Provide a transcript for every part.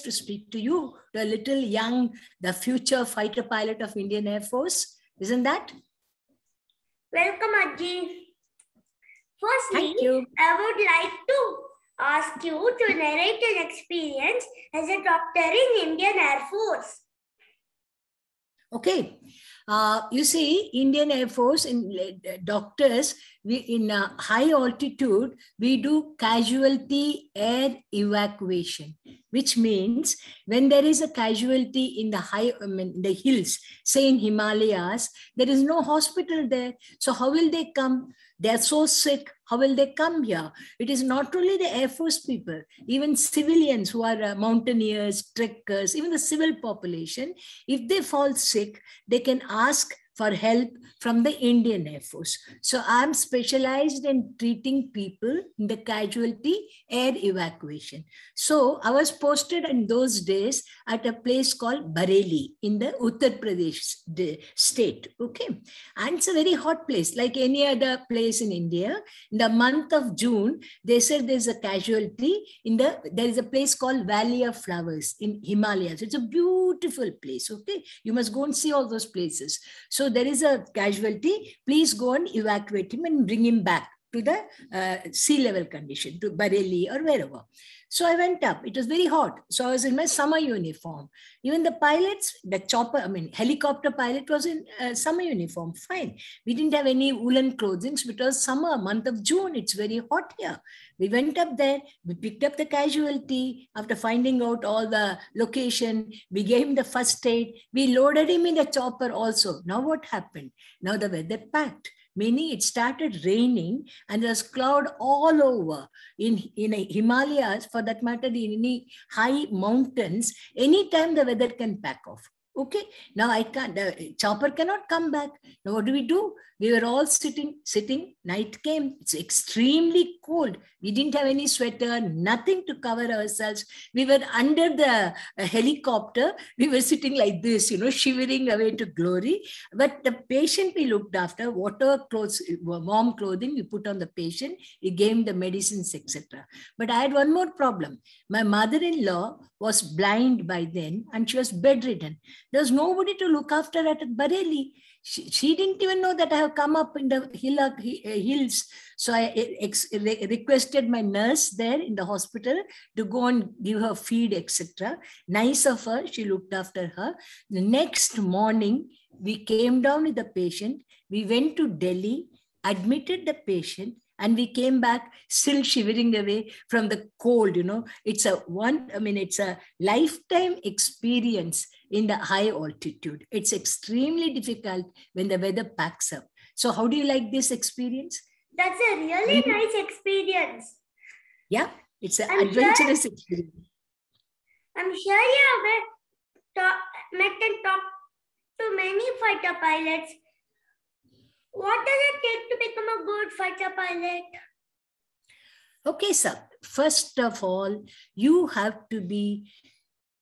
privilege to speak to you, the little young, the future fighter pilot of Indian Air Force, isn't that? Welcome, Ajji. Firstly, I would like to ask you to narrate your experience as a doctor in Indian Air Force. Okay. Uh, you see, Indian Air Force in uh, doctors, we in uh, high altitude, we do casualty air evacuation, which means when there is a casualty in the high, I mean, the hills, say in Himalayas, there is no hospital there. So how will they come? They're so sick. How will they come here? It is not only the Air Force people, even civilians who are uh, mountaineers, trekkers, even the civil population, if they fall sick, they can ask for help from the Indian Air Force. So I'm specialized in treating people in the casualty air evacuation. So I was posted in those days at a place called Bareilly in the Uttar Pradesh state. Okay. And it's a very hot place, like any other place in India. In the month of June, they said there's a casualty in the, there is a place called Valley of Flowers in Himalayas. It's a beautiful place. Okay. You must go and see all those places. So there is a casualty please go and evacuate him and bring him back to the uh, sea level condition, to Bareilly or wherever. So I went up. It was very hot. So I was in my summer uniform. Even the pilots, the chopper, I mean, helicopter pilot was in uh, summer uniform. Fine. We didn't have any woolen clothing because summer, month of June, it's very hot here. We went up there. We picked up the casualty after finding out all the location. We gave him the first aid. We loaded him in the chopper also. Now what happened? Now the weather packed meaning it started raining and there's cloud all over in, in Himalayas, for that matter, in any high mountains, anytime the weather can pack off. Okay, now I can't, the chopper cannot come back. Now what do we do? We were all sitting, sitting, night came. It's extremely cold. We didn't have any sweater, nothing to cover ourselves. We were under the uh, helicopter. We were sitting like this, you know, shivering away to glory. But the patient we looked after, whatever clothes, warm clothing we put on the patient, we gave him the medicines, etc. But I had one more problem. My mother-in-law was blind by then and she was bedridden there's nobody to look after at Bareilly. She, she didn't even know that I have come up in the hill, uh, uh hills. So I ex- requested my nurse there in the hospital to go and give her feed, etc. Nice of her. She looked after her. The next morning, we came down with the patient. We went to Delhi, admitted the patient, and we came back still shivering away from the cold you know it's a one i mean it's a lifetime experience in the high altitude it's extremely difficult when the weather packs up so how do you like this experience that's a really mm-hmm. nice experience yeah it's an I'm adventurous sure, experience i'm sure you have met and talked to many fighter pilots what does it take to become a good fighter pilot? Okay, sir. First of all, you have to be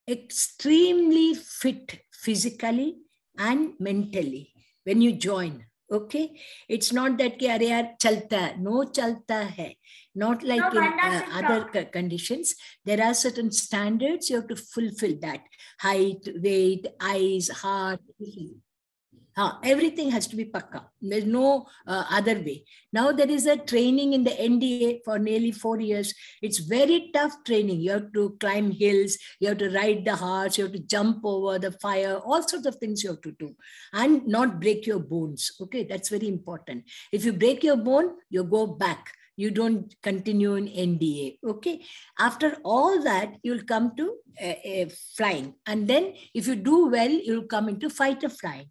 extremely fit physically and mentally when you join. Okay, it's not that कि chalta. No, chalta है not like no, in uh, other conditions there are certain standards you have to fulfill that height weight eyes heart everything has to be pakka. There's no uh, other way. Now there is a training in the NDA for nearly four years. It's very tough training. You have to climb hills, you have to ride the horse, you have to jump over the fire, all sorts of things you have to do and not break your bones. Okay, that's very important. If you break your bone, you go back. You don't continue in NDA. Okay. After all that, you'll come to uh, uh, flying. And then, if you do well, you'll come into fighter flying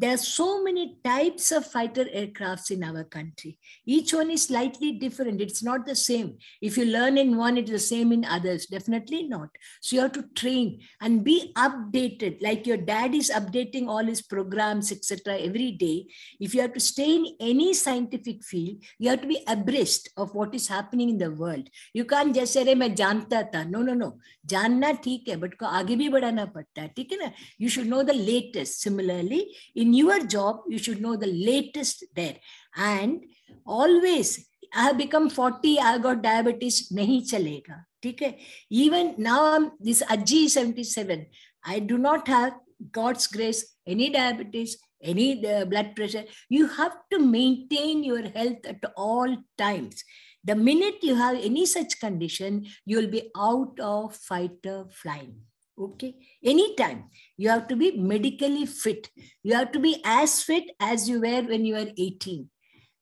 there are so many types of fighter aircrafts in our country. Each one is slightly different. It's not the same. If you learn in one, it's the same in others. Definitely not. So you have to train and be updated. Like your dad is updating all his programs, etc. every day. If you have to stay in any scientific field, you have to be abreast of what is happening in the world. You can't just say, मैं जानता था. No, no, no. जानना ठीक है, but को आगे भी बढ़ाना पड़ता है. ठीक है ना? You should know the latest. Similarly, in in your job, you should know the latest there. And always, I have become 40, I got diabetes, nahi chalega. Even now, this Aji 77, I do not have God's grace, any diabetes, any uh, blood pressure. You have to maintain your health at all times. The minute you have any such condition, you will be out of fighter flying. Okay, anytime you have to be medically fit. You have to be as fit as you were when you were 18.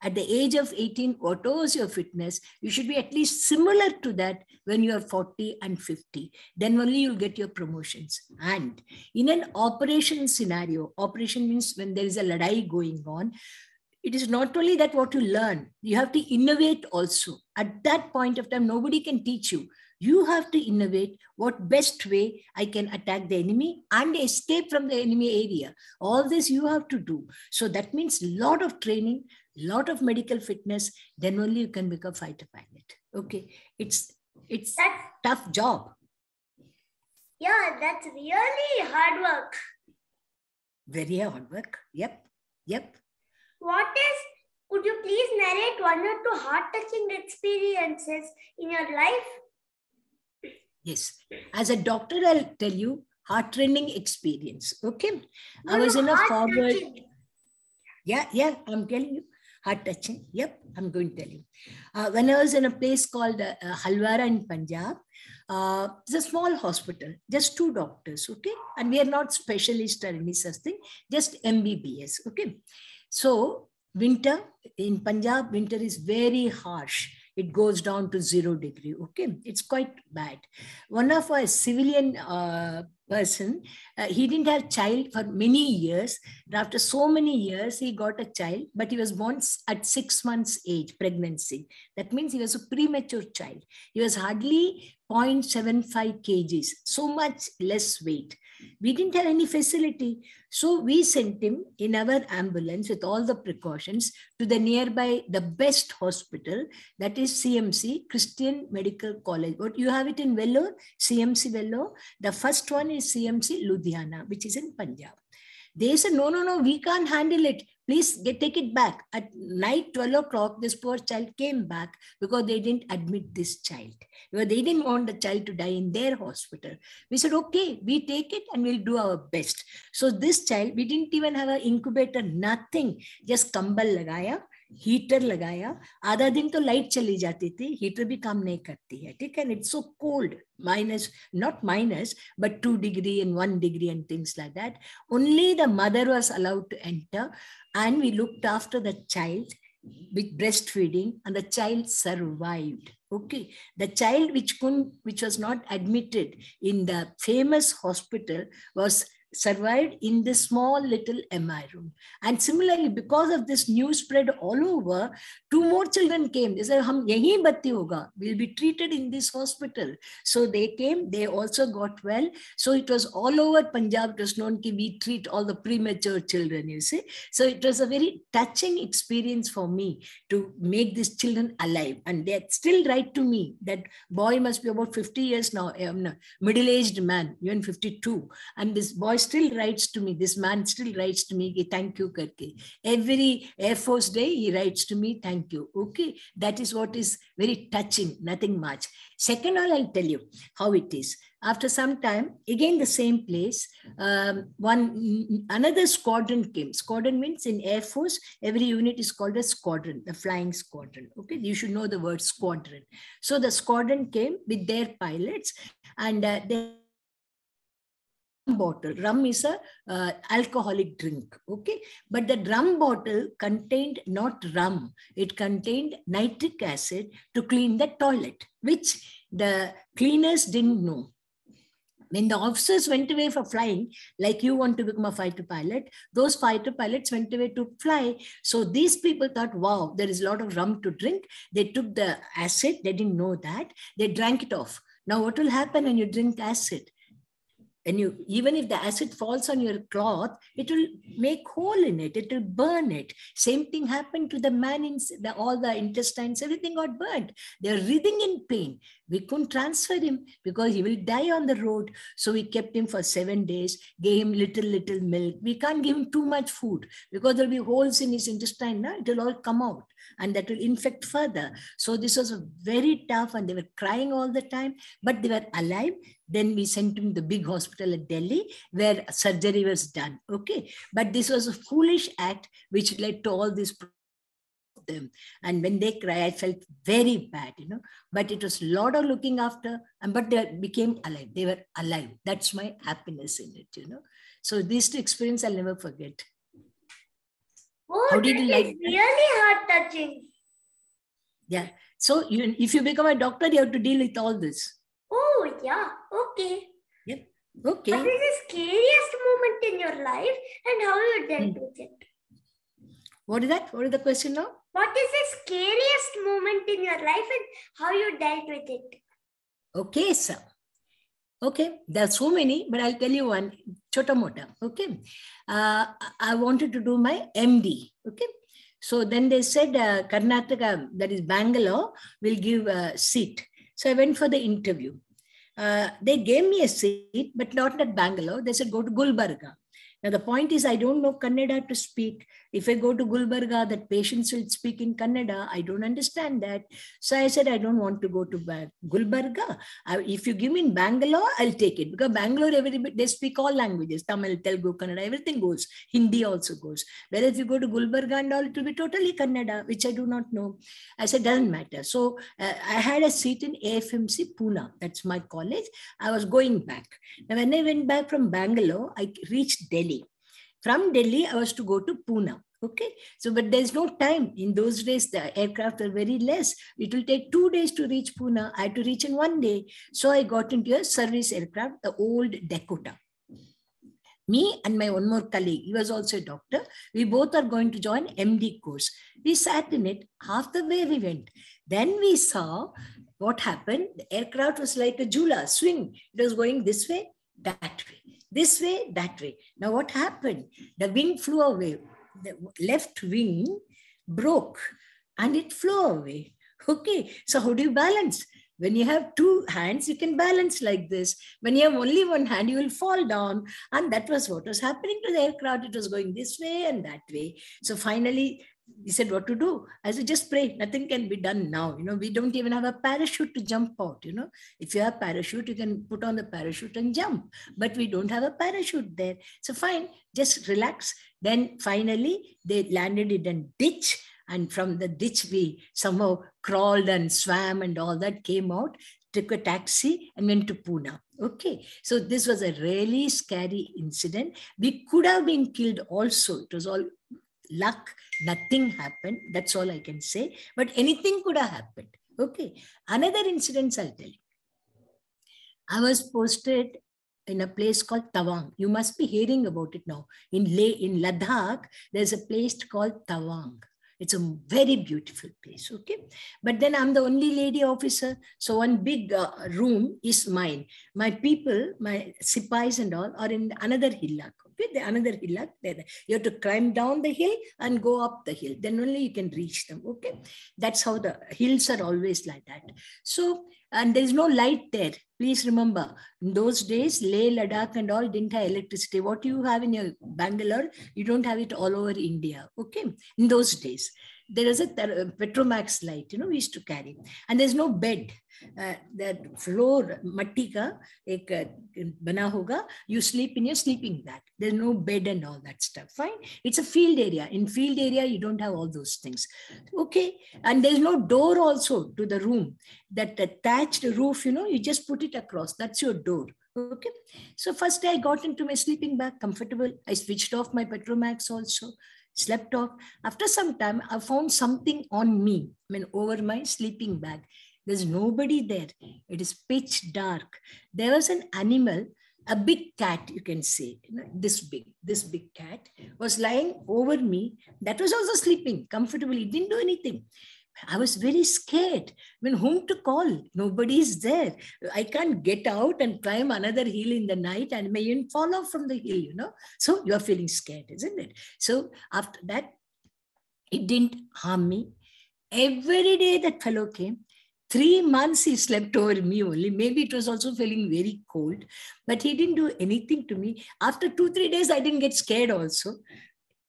At the age of 18, what was your fitness? You should be at least similar to that when you are 40 and 50. Then only you'll get your promotions. And in an operation scenario, operation means when there is a ladai going on, it is not only that what you learn, you have to innovate also. At that point of time, nobody can teach you. You have to innovate what best way I can attack the enemy and escape from the enemy area. All this you have to do. So that means a lot of training, lot of medical fitness. Then only you can become fighter pilot. Okay, it's it's that's, tough job. Yeah, that's really hard work. Very hard work. Yep, yep. What is could you please narrate one or two heart touching experiences in your life? Yes. As a doctor, I'll tell you heartrending experience. Okay. No, I was in a forward. Yeah, yeah, I'm telling you. Heart touching. Yep, I'm going to tell you. Uh, when I was in a place called uh, Halwara in Punjab, uh, it's a small hospital, just two doctors. Okay. And we are not specialists or any such thing, just MBBS. Okay. So, winter in Punjab, winter is very harsh it goes down to zero degree. Okay, it's quite bad. One of our civilian uh, person, uh, he didn't have child for many years. After so many years, he got a child, but he was born at six months age, pregnancy. That means he was a premature child. He was hardly 0.75 kgs, so much less weight. We didn't have any facility. So we sent him in our ambulance with all the precautions to the nearby, the best hospital, that is CMC, Christian Medical College. What you have it in Vellore, CMC Vellore. The first one is CMC Ludhiana, which is in Punjab. They said, no, no, no, we can't handle it. Please get, take it back. At night, 12 o'clock, this poor child came back because they didn't admit this child. Because they didn't want the child to die in their hospital. We said, okay, we take it and we'll do our best. So this child, we didn't even have an incubator, nothing. Just kambal lagaya heater लगाया आधा दिन तो light चली जाती थी heater भी काम नहीं करती है ठीक है it's so cold minus not minus but two degree and one degree and things like that only the mother was allowed to enter and we looked after the child with breastfeeding and the child survived okay the child which could which was not admitted in the famous hospital was survived in this small little MI room. And similarly, because of this news spread all over, two more children came. They said, batti hoga. We'll be treated in this hospital. So they came, they also got well. So it was all over Punjab. It was known that we treat all the premature children, you see. So it was a very touching experience for me to make these children alive. And they still write to me that boy must be about 50 years now, um, middle-aged man, even 52. And this boy still writes to me. This man still writes to me, thank you, karke. Every Air Force Day, he writes to me, thank you. Okay, that is what is very touching, nothing much. Second all, I'll tell you how it is. After some time, again the same place, um, one another squadron came. Squadron means in Air Force, every unit is called a squadron, the flying squadron. Okay, you should know the word squadron. So the squadron came with their pilots and uh, they bottle rum is a uh, alcoholic drink okay but the rum bottle contained not rum it contained nitric acid to clean the toilet which the cleaners didn't know when the officers went away for flying, like you want to become a fighter pilot, those fighter pilots went away to fly. So these people thought, wow, there is a lot of rum to drink. They took the acid, they didn't know that, they drank it off. Now, what will happen when you drink acid? and you even if the acid falls on your cloth it will make hole in it it will burn it same thing happened to the man in the, all the intestines everything got burnt they're writhing in pain we couldn't transfer him because he will die on the road so we kept him for seven days gave him little little milk we can't give him too much food because there'll be holes in his intestine now it will all come out and that will infect further so this was very tough and they were crying all the time but they were alive then we sent him to the big hospital at Delhi where surgery was done. Okay. But this was a foolish act which led to all this. them. And when they cry, I felt very bad, you know. But it was lot of looking after, and but they became alive. They were alive. That's my happiness in it, you know. So these two experience I'll never forget. Oh, How did you like really heart touching. Yeah. So you, if you become a doctor, you have to deal with all this. Oh yeah. Okay. Yep. Okay. What is the scariest moment in your life and how you dealt hmm. with it? What is that? What is the question now? What is the scariest moment in your life and how you dealt with it? Okay, sir. Okay, there are so many, but I'll tell you one. Chota mota. Okay, uh, I wanted to do my MD. Okay, so then they said uh, Karnataka, that is Bangalore, will give a seat. So I went for the interview. Uh, they gave me a seat, but not at Bangalore. They said, go to Gulbarga. Now, the point is, I don't know Kannada to speak. If I go to Gulbarga, that patients will speak in Kannada. I don't understand that. So I said, I don't want to go to Gulbarga. I, if you give me in Bangalore, I'll take it. Because Bangalore, everybody, they speak all languages. Tamil, Telugu, Kannada, everything goes. Hindi also goes. Whereas if you go to Gulbarga and all, it will be totally Kannada, which I do not know. I said, doesn't matter. So uh, I had a seat in AFMC Pune. That's my college. I was going back. Now, when I went back from Bangalore, I reached Delhi. From Delhi, I was to go to Pune. Okay, so but there's no time in those days. The aircraft were very less. It will take two days to reach Pune. I had to reach in one day. So I got into a service aircraft, the old Dakota me and my one more colleague, he was also a doctor, we both are going to join MD course. We sat in it, half the way we went. Then we saw what happened. The aircraft was like a jula swing. It was going this way, that way this way, that way. Now, what happened? The wing flew away. The left wing broke and it flew away. Okay, so how do you balance? When you have two hands, you can balance like this. When you have only one hand, you will fall down. And that was what was happening to the aircraft. It was going this way and that way. So finally, he said, What to do? I said, Just pray. Nothing can be done now. You know, we don't even have a parachute to jump out. You know, if you have parachute, you can put on the parachute and jump. But we don't have a parachute there. So, fine, just relax. Then finally, they landed in a ditch. And from the ditch, we somehow crawled and swam and all that came out, took a taxi, and went to Pune. Okay, so this was a really scary incident. We could have been killed also. It was all luck, nothing happened. That's all I can say. But anything could have happened. Okay. Another incident I'll tell you. I was posted in a place called Tawang. You must be hearing about it now. In Leh, in Ladakh, there's a place called Tawang. It's a very beautiful place, okay? But then I'm the only lady officer. So one big uh, room is mine. My people, my sipais and all are in another hillock, with the another hill up there. You have to climb down the hill and go up the hill. Then only you can reach them. Okay. That's how the hills are always like that. So, and there is no light there. Please remember, in those days, Leh, Ladakh, and all didn't have electricity. What you have in your Bangalore, you don't have it all over India. Okay. In those days there is a uh, Petromax light, you know, we used to carry. And there's no bed. Uh, that floor, matti ka ek uh, bana hoga, you sleep in your sleeping bag. There's no bed and all that stuff. Fine. It's a field area. In field area, you don't have all those things. Okay. And there's no door also to the room. That attached roof, you know, you just put it across. That's your door. Okay. So first day I got into my sleeping bag, comfortable. I switched off my Petromax also slept off. After some time, I found something on me, I mean, over my sleeping bag. There's nobody there. It is pitch dark. There was an animal, a big cat, you can say, this big, this big cat was lying over me. That was also sleeping comfortably. didn't do anything. I was very scared. I mean, whom to call? Nobody is there. I can't get out and climb another hill in the night and may even fall off from the hill, you know. So you're feeling scared, isn't it? So after that, it didn't harm me. Every day that fellow came, three months he slept over me only. Maybe it was also feeling very cold, but he didn't do anything to me. After two, three days, I didn't get scared also.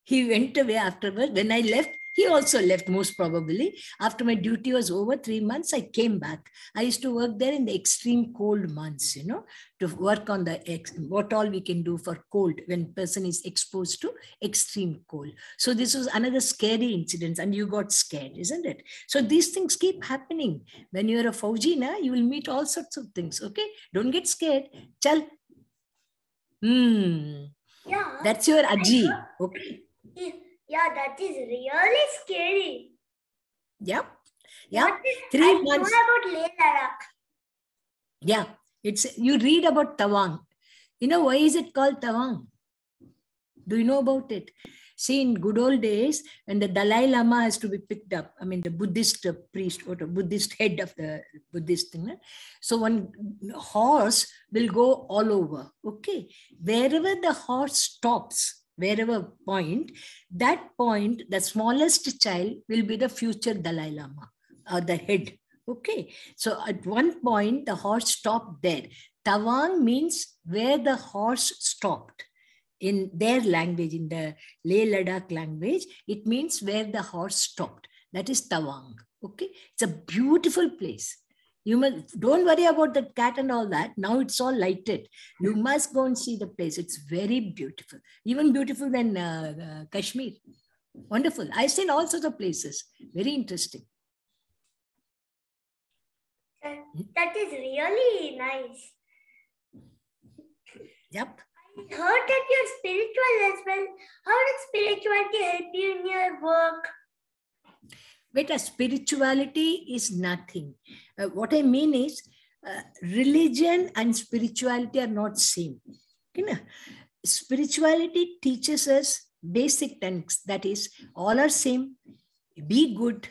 He went away afterwards. When I left, he also left, most probably. After my duty was over, three months, I came back. I used to work there in the extreme cold months, you know, to work on the ex- what all we can do for cold when person is exposed to extreme cold. So this was another scary incident, and you got scared, isn't it? So these things keep happening. When you are a Faujina, you will meet all sorts of things. Okay, don't get scared. Chal. Hmm. Yeah. That's your aji. Okay. Yeah. Yeah, that is really scary. Yep. Yeah. is, Three I months. about Leh Ladakh. Yeah. It's you read about Tawang. You know why is it called Tawang? Do you know about it? See, in good old days, when the Dalai Lama has to be picked up, I mean, the Buddhist priest or the Buddhist head of the Buddhist thing. So, one horse will go all over. Okay. Wherever the horse stops, wherever point, that point, the smallest child will be the future Dalai Lama or uh, the head. Okay. So at one point, the horse stopped there. Tawang means where the horse stopped. In their language, in the Leh Ladakh language, it means where the horse stopped. That is Tawang. Okay. It's a beautiful place. You must don't worry about the cat and all that. Now it's all lighted. You hmm. must go and see the place. It's very beautiful, even beautiful than uh, uh, Kashmir. Wonderful. I've seen all sorts of places. Very interesting. That, that is really nice. Yep. I heard that you're spiritual as well. How does spirituality help you in your work? Whereas spirituality is nothing. Uh, what I mean is, uh, religion and spirituality are not same. You know, spirituality teaches us basic things. That is, all are same. Be good.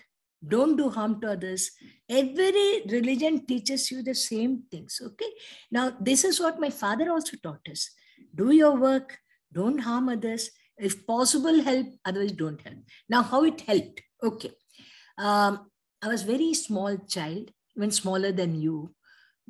Don't do harm to others. Every religion teaches you the same things. Okay. Now, this is what my father also taught us. Do your work. Don't harm others. If possible, help. Otherwise, don't help. Now, how it helped. Okay. Um, I was very small child, even smaller than you.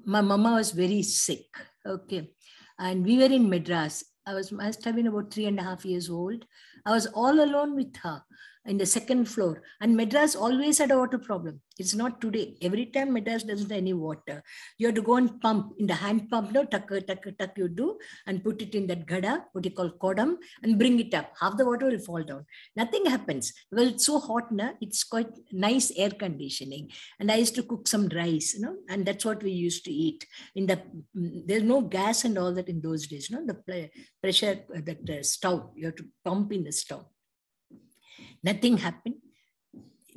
My mama was very sick. Okay. And we were in Madras. I was must have been about three and a half years old. I was all alone with her in the second floor. And Madras always had a water problem. It's not today. Every time Madras doesn't have any water, you have to go and pump in the hand pump, no tuck, tuck, tuck, you do, and put it in that gada, what you call kodam, and bring it up. Half the water will fall down. Nothing happens. Well, it's so hot now, it's quite nice air conditioning. And I used to cook some rice, you know, and that's what we used to eat. In the there's no gas and all that in those days, you know, the pressure uh, that the uh, stove, you have to pump in the stove. Nothing happened.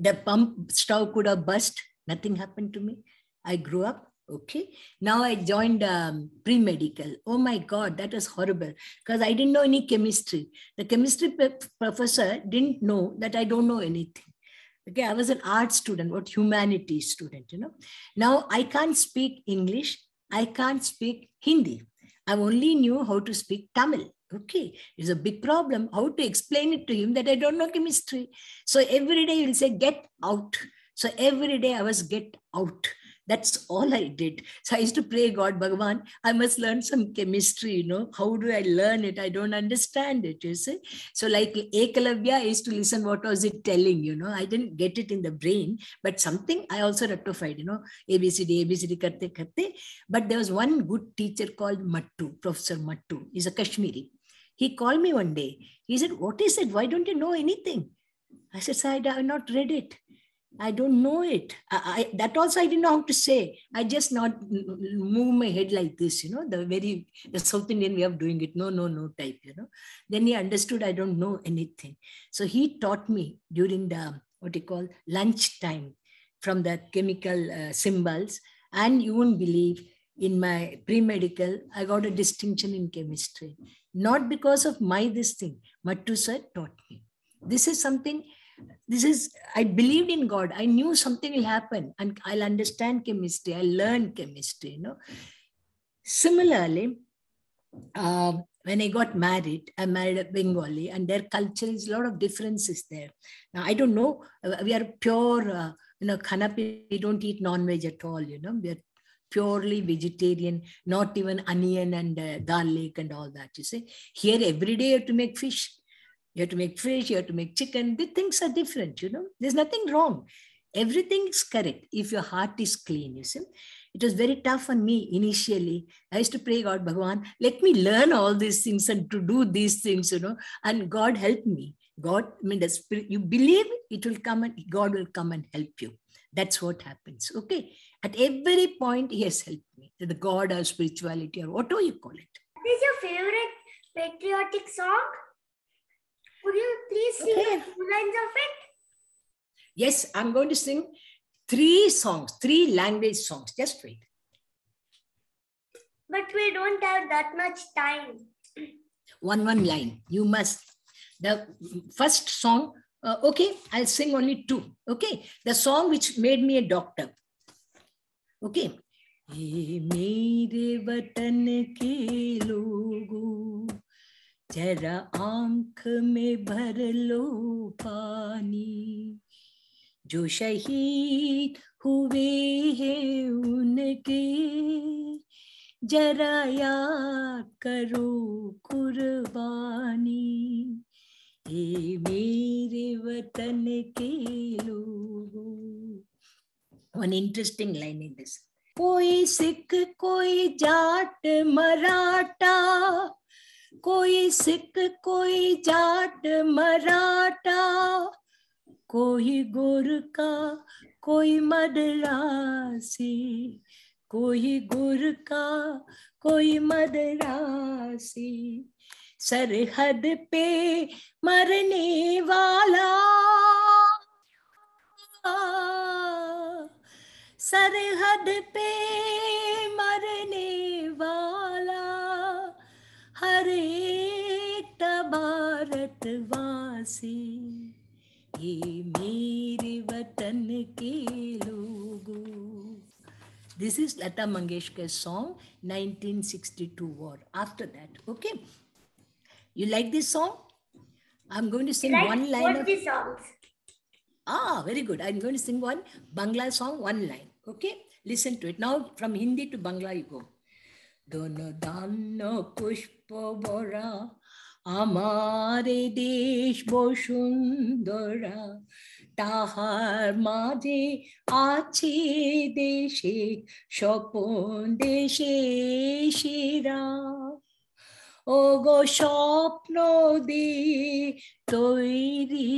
The pump stove could have burst. Nothing happened to me. I grew up. Okay. Now I joined um, pre medical. Oh my God, that was horrible because I didn't know any chemistry. The chemistry professor didn't know that I don't know anything. Okay, I was an art student, what humanities student, you know. Now I can't speak English. I can't speak Hindi. I only knew how to speak Tamil. Okay, it's a big problem. How to explain it to him that I don't know chemistry? So every he you'll say, get out. So every day I was get out. That's all I did. So I used to pray God, Bhagavan, I must learn some chemistry, you know. How do I learn it? I don't understand it, you see. So like Ekalavya, I used to listen what was it telling, you know. I didn't get it in the brain, but something I also rectified, you know, ABCD, ABCD karte karte. But there was one good teacher called Mattu, Professor Mattu. He's a Kashmiri. He called me one day. He said, What is it? Why don't you know anything? I said, Sir, I have not read it. I don't know it. I, I, that also I didn't know how to say. I just not move my head like this, you know, the very the South Indian way of doing it. No, no, no type, you know. Then he understood I don't know anything. So he taught me during the what you call lunch time from the chemical uh, symbols. And you won't believe in my pre-medical, I got a distinction in chemistry not because of my this thing mattu sir taught me this is something this is i believed in god i knew something will happen and i'll understand chemistry i learn chemistry you know similarly uh, when i got married i married a bengali and their culture is a lot of differences there now i don't know uh, we are pure uh, you know khanapi we don't eat non-veg at all you know we are purely vegetarian, not even onion and uh, garlic and all that. You see, here every day you have to make fish. You have to make fish, you have to make chicken. The things are different, you know. There's nothing wrong. Everything is correct if your heart is clean, you see. It was very tough on me initially. I used to pray, God, Bhagwan, let me learn all these things and to do these things, you know, and God help me. God, I mean, the spirit, you believe it will come and God will come and help you. That's what happens. Okay. At every point, He has helped me. The God or spirituality or whatever you call it. What is your favorite patriotic song? Would you please sing okay. a few lines of it? Yes, I'm going to sing three songs, three language songs. Just wait. But we don't have that much time. One, one line. You must The first song, uh, okay, I'll sing only two. Okay, the song which made me a doctor. Okay. ye mere watan ke logo jara aankh mein bhar lo pani jo shaheed hue हैं unke जरा याद करो कुर्बानी ये मेरे वतन के लोगों one interesting line in this कोई सिख कोई जाट मराठा कोई सिख कोई जाट मराठा कोई गोरका कोई मदरासी कोई गोरका कोई मदरासी सरहद पे मरने वाला सरहद पे मरने वाला हरे तबारत वासी ये मेरे वतन के लोग this is Lata Mangeshkar song 1962 war after that okay You like this song? I'm going to sing like one line. of... the songs. Ah, very good. I'm going to sing one Bangla song, one line. Okay, listen to it. Now from Hindi to Bangla you go. Dono danno pushpo bora আমারে দেশ বসুন্ধরা তাহার মাঝে আছে দেশে স্বপন দেশে ও গো স্বপ্ন দি তৈরি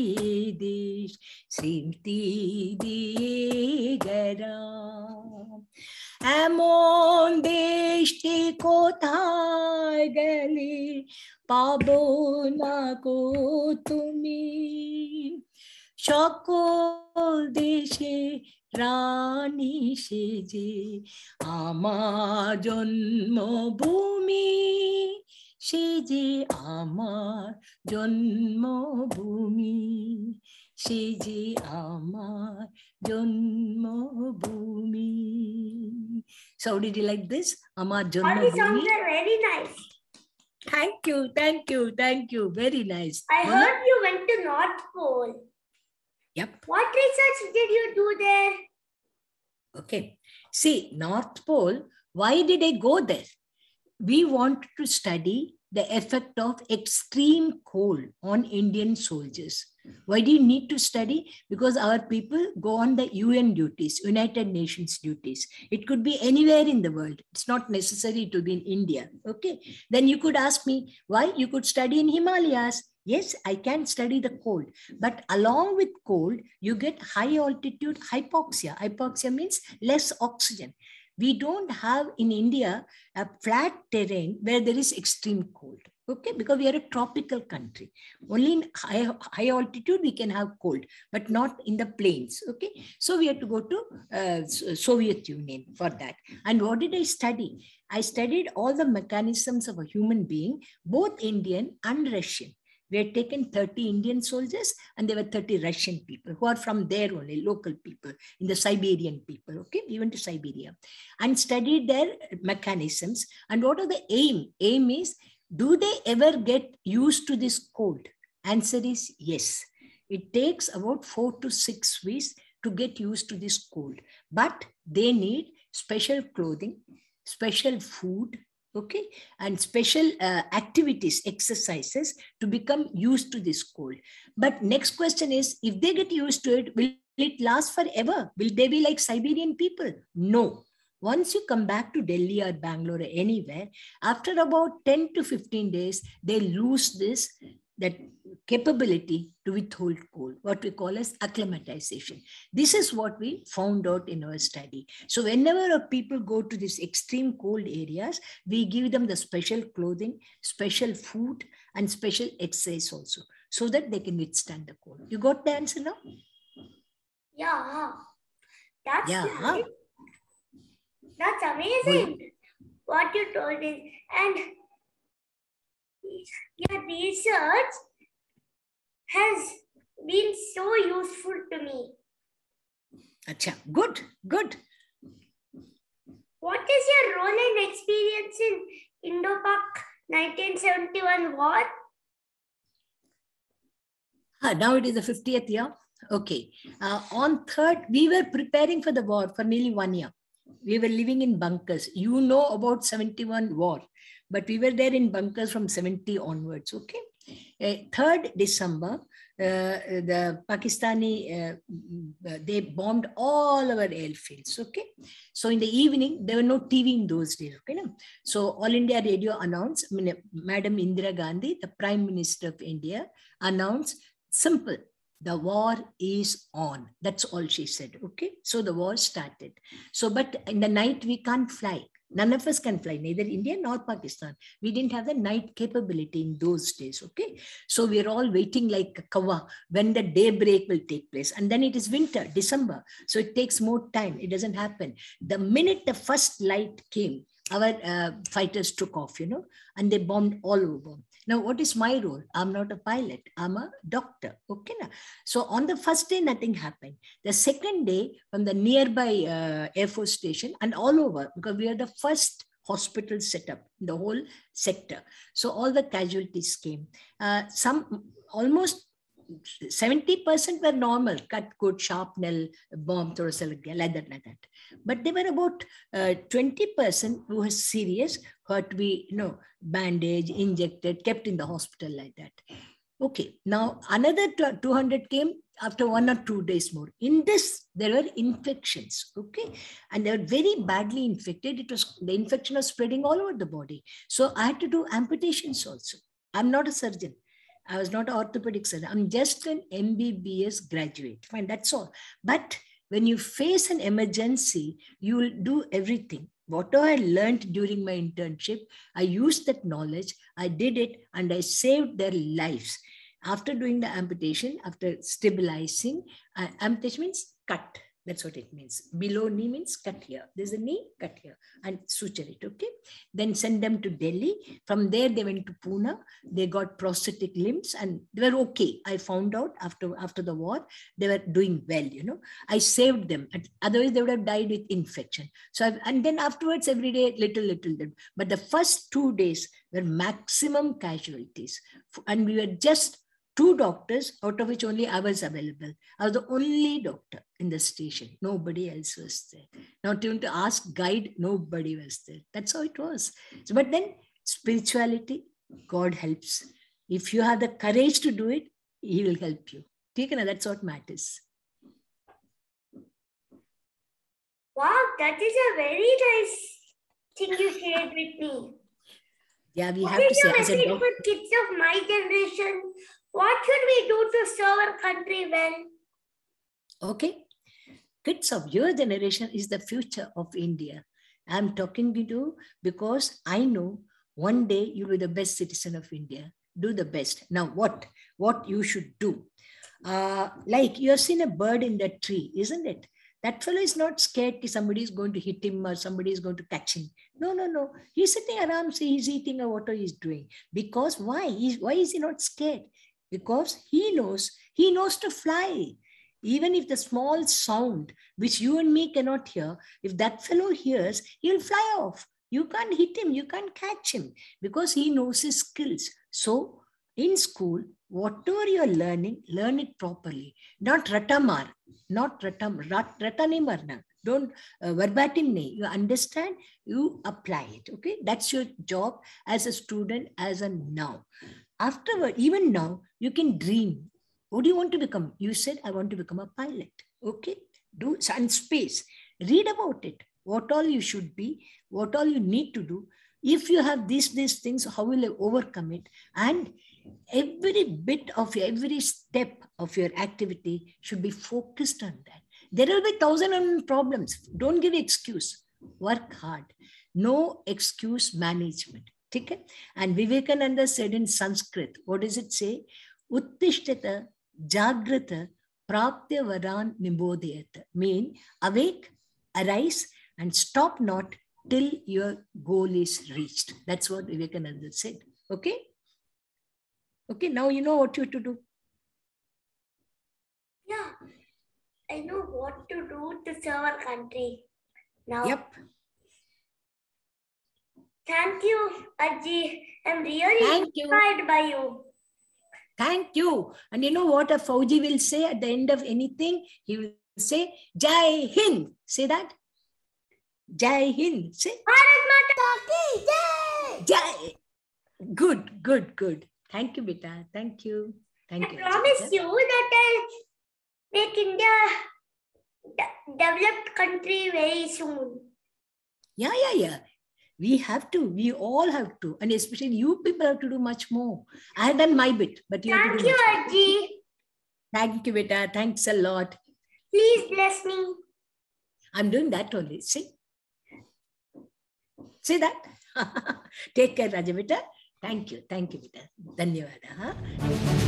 this স্মৃতি দি এমন দেশটি কোথায় গেলে পাবো না কো তুমি সকল দেশে রানী সেজে আমার জন্মভূমি সে যে আমার জন্মভূমি সে যে আমার bumi. So did you like this? Amar Janmabhumi. Arvi sounded very nice. Thank you, thank you, thank you. Very nice. I heard you went to North Pole. Yep. What research did you do there? Okay. See, North Pole, why did I go there? we want to study the effect of extreme cold on Indian soldiers. Why do you need to study? Because our people go on the UN duties, United Nations duties. It could be anywhere in the world. It's not necessary to be in India. Okay. Then you could ask me why you could study in Himalayas. Yes, I can study the cold, but along with cold, you get high altitude hypoxia. Hypoxia means less oxygen we don't have in India a flat terrain where there is extreme cold. Okay, because we are a tropical country. Only in high, high altitude we can have cold, but not in the plains. Okay, so we had to go to uh, Soviet Union for that. And what did I study? I studied all the mechanisms of a human being, both Indian and Russian. We had taken 30 Indian soldiers and there were 30 Russian people who are from there only, local people, in the Siberian people, okay? We went to Siberia and studied their mechanisms. And what are the aim? Aim is, do they ever get used to this cold? Answer is yes. It takes about four to six weeks to get used to this cold. But they need special clothing, special food, okay and special uh, activities exercises to become used to this cold but next question is if they get used to it will it last forever will they be like siberian people no once you come back to delhi or bangalore or anywhere after about 10 to 15 days they lose this that capability to withhold cold, what we call as acclimatization. This is what we found out in our study. So whenever people go to these extreme cold areas, we give them the special clothing, special food, and special exercise also, so that they can withstand the cold. You got the answer now? Yeah. That's yeah. That's amazing. Well, what you told me. And your research has been so useful to me. Achha, good, good. What is your role and experience in Indo Pak 1971 war? Ah, now it is the 50th year. Okay. Uh, on third, we were preparing for the war for nearly one year. We were living in bunkers. You know about 71 war but we were there in bunkers from 70 onwards okay uh, 3rd december uh, the pakistani uh, mm, uh, they bombed all our airfields okay so in the evening there were no tv in those days okay no? so all india radio announced I mean, uh, madam indira gandhi the prime minister of india announced simple the war is on that's all she said okay so the war started so but in the night we can't fly None of us can fly, neither India nor Pakistan. We didn't have the night capability in those days, okay? So we're all waiting like a kawa when the daybreak will take place. And then it is winter, December. So it takes more time. It doesn't happen. The minute the first light came, our uh, fighters took off, you know, and they bombed all over. Now, what is my role? I'm not a pilot, I'm a doctor. Okay. Na? So, on the first day, nothing happened. The second day, from the nearby uh, Air Force Station and all over, because we are the first hospital set up in the whole sector. So, all the casualties came. Uh, some almost 70% were normal, cut, good, nail, bomb, thoracic, like that, like that. But there were about 20% uh, who were serious, had to be, you know, bandage, injected, kept in the hospital like that. Okay, now another 200 came after one or two days more. In this, there were infections, okay? And they were very badly infected. It was, the infection was spreading all over the body. So I had to do amputations also. I'm not a surgeon. I was not an orthopedic surgeon. I'm just an MBBS graduate. Fine, that's all. But when you face an emergency, you will do everything. Whatever I learned during my internship, I used that knowledge, I did it, and I saved their lives. After doing the amputation, after stabilizing, uh, amputation means cut that's what it means. Below knee means cut here. There's a knee, cut here, and suture it, okay? Then send them to Delhi. From there, they went to Pune. They got prosthetic limbs and they were okay. I found out after, after the war, they were doing well, you know. I saved them. Otherwise, they would have died with infection. So, I've, and then afterwards, every day, little, little, little. But the first two days were maximum casualties. And we were just two doctors, out of which only I was available. I was the only doctor in the station. Nobody else was there. Not even to ask guide, nobody was there. That's how it was. So, but then spirituality, God helps. If you have the courage to do it, He will help you. That's what matters. Wow, that is a very nice thing you shared with me. Yeah, we what have to say. message for kids of my generation what should we do to serve our country well? Okay. Kids of your generation is the future of India. I'm talking to you because I know one day you'll be the best citizen of India. Do the best. Now, what? What you should do? Uh, like you have seen a bird in that tree, isn't it? That fellow is not scared that somebody is going to hit him or somebody is going to catch him. No, no, no. He's sitting around, see, he's eating or what he's doing. Because why? He's, why is he not scared? because he knows, he knows to fly. Even if the small sound, which you and me cannot hear, if that fellow hears, he'll fly off. You can't hit him, you can't catch him because he knows his skills. So in school, whatever you're learning, learn it properly. Not ratamar, not ratam, rat, ratanimarna. Don't uh, verbatim nay. You understand, you apply it. Okay, that's your job as a student, as a now. Afterward, even now, you can dream. What do you want to become? You said, I want to become a pilot. Okay, do sun space. Read about it. What all you should be, what all you need to do. If you have these, these things, how will you overcome it? And every bit of every step of your activity should be focused on that there will be thousand and problems. Don't give excuse. Work hard. No excuse management. Okay. And Vivekananda said in Sanskrit, what does it say? से jagrata जागृत varan वरान Mean, awake, arise, and stop not till your goal is reached that's what vivekananda said okay okay now you know what you have to do yeah I know what to do to serve our country. Now. Yep. Thank you, Ajji. I'm really Thank inspired you. by you. Thank you. And you know what a Fauji will say at the end of anything? He will say, Jai Hind. Say that. Jai Hind. Say. Bharat Mata Ki Jai. Good, good, good. Thank you, Bita. Thank you. Thank I you. I promise you that I make India developed country very soon. Yeah, yeah, yeah. We have to. We all have to. And especially you people have to do much more. I have done my bit, but you Thank have to do you, Arji. Thank you, Beta. Thanks a lot. Please bless me. I'm doing that only. See? See that? Take care, Rajavita. Thank you. Thank you, Beta. Dhanyavada. Huh?